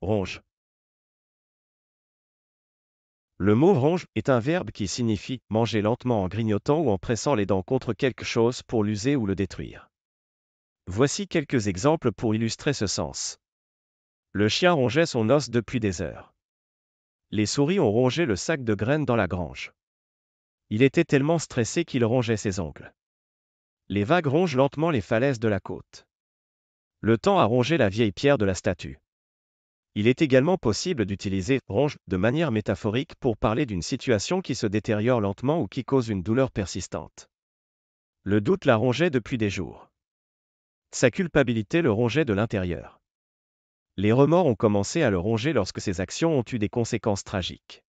Ronge. Le mot ronge est un verbe qui signifie manger lentement en grignotant ou en pressant les dents contre quelque chose pour l'user ou le détruire. Voici quelques exemples pour illustrer ce sens. Le chien rongeait son os depuis des heures. Les souris ont rongé le sac de graines dans la grange. Il était tellement stressé qu'il rongeait ses ongles. Les vagues rongent lentement les falaises de la côte. Le temps a rongé la vieille pierre de la statue. Il est également possible d'utiliser ronge de manière métaphorique pour parler d'une situation qui se détériore lentement ou qui cause une douleur persistante. Le doute la rongeait depuis des jours. Sa culpabilité le rongeait de l'intérieur. Les remords ont commencé à le ronger lorsque ses actions ont eu des conséquences tragiques.